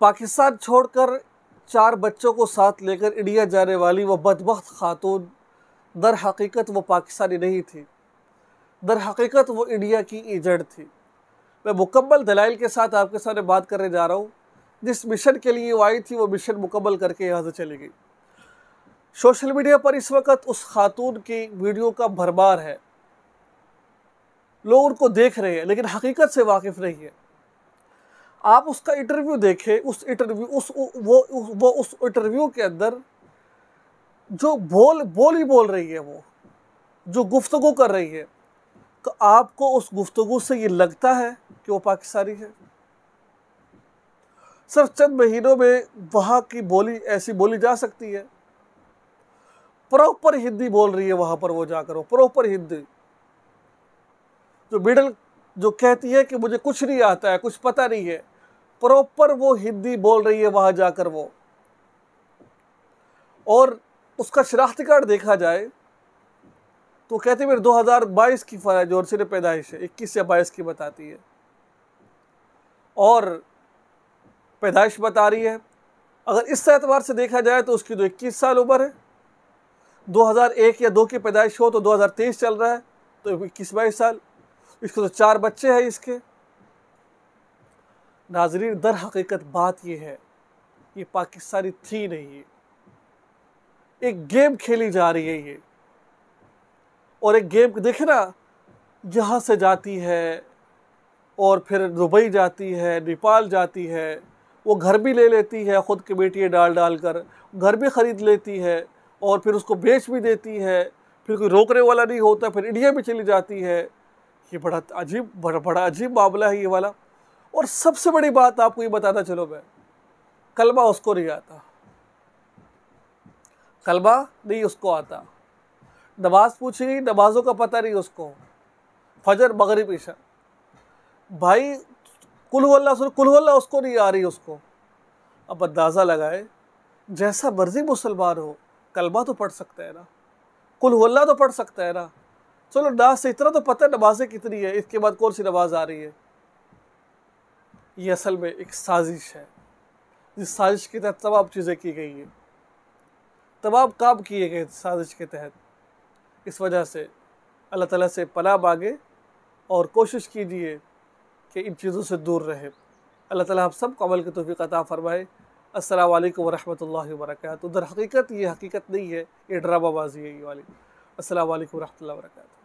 पाकिस्तान छोड़कर चार बच्चों को साथ लेकर इंडिया जाने वाली वह बदबख्त खातून दर हकीकत वो पाकिस्तानी नहीं थी दर हकीकत वो इंडिया की एजेंट थी मैं मुकम्मल दलाइल के साथ आपके सामने बात करने जा रहा हूँ जिस मिशन के लिए वो आई थी वो मिशन मुकम्मल करके यहाँ से चली गई सोशल मीडिया पर इस वक्त उस खातून की वीडियो का भरमार है लोग उनको देख रहे हैं लेकिन हकीकत से वाकिफ़ नहीं है आप उसका इंटरव्यू देखें उस इंटरव्यू उस वो वो उस इंटरव्यू के अंदर जो बोल बोल ही बोल रही है वो जो गुफ्तगु कर रही है तो आपको उस गुफ्तगु से ये लगता है कि वो पाकिस्तानी है सिर्फ चंद महीनों में वहाँ की बोली ऐसी बोली जा सकती है प्रॉपर हिंदी बोल रही है वहाँ पर वो जाकर वो प्रॉपर हिंदी जो मिडल जो कहती है कि मुझे कुछ नहीं आता है कुछ पता नहीं है प्रॉपर वो हिंदी बोल रही है वहाँ जाकर वो और उसका शराख्त कार्ड देखा जाए तो कहते मेरे 2022 की फ़राज और सिर पैदाइश है इक्कीस या बाईस की बताती है और पैदाइश बता रही है अगर इस एतबार से देखा जाए तो उसकी तो 21 साल उम्र है 2001 या 2 की पैदाइश हो तो 2023 चल रहा है तो इक्कीस बाईस साल इसको तो चार बच्चे हैं इसके नाजरीन दर हकीकत बात यह है ये पाकिस्तानी थी नहीं ये एक गेम खेली जा रही है ये और एक गेम देखे ना यहाँ से जाती है और फिर दुबई जाती है नेपाल जाती है वो घर भी ले लेती है ख़ुद की बेटियाँ डाल डाल कर घर भी ख़रीद लेती है और फिर उसको बेच भी देती है फिर कोई रोकने वाला नहीं होता फिर इंडिया भी चली जाती है ये बड़ा अजीब बड़ा बड़ा अजीब मामला है ये वाला और सबसे बड़ी बात आपको ये बताता चलो मैं कलमा उसको नहीं आता कलमा नहीं उसको आता नमाज पूछी गई नमाजों का पता नहीं उसको फजर मगरब पीछा भाई कुल्ला कुल्ला उसको नहीं आ रही उसको अब अंदाज़ा लगाए जैसा मर्जी मुसलमान हो कलमा तो पढ़ सकता है ना कुल्ला तो पढ़ सकता है ना चलो डांस से इतना तो पता है नमाजें कितनी है इसके बाद कौन सी नमाज आ रही है ये असल में एक साजिश है जिस साजिश के तहत तमाम चीज़ें की गई हैं तमाम काम किए गए साजिश के तहत इस वजह से अल्लाह ताला से पनाह मांगे और कोशिश कीजिए कि इन चीज़ों से दूर रहें अल्लाह ताला हम सब अमल के तोफ़ी कता फ़रमाए असल वालेकुम वरहमतुल्लाहि उधर हकीकत ये हकीकत नहीं है ये ड्रामाबाजी है ये वाली अस्सलाम वालेकुम रहमतुल्लाहि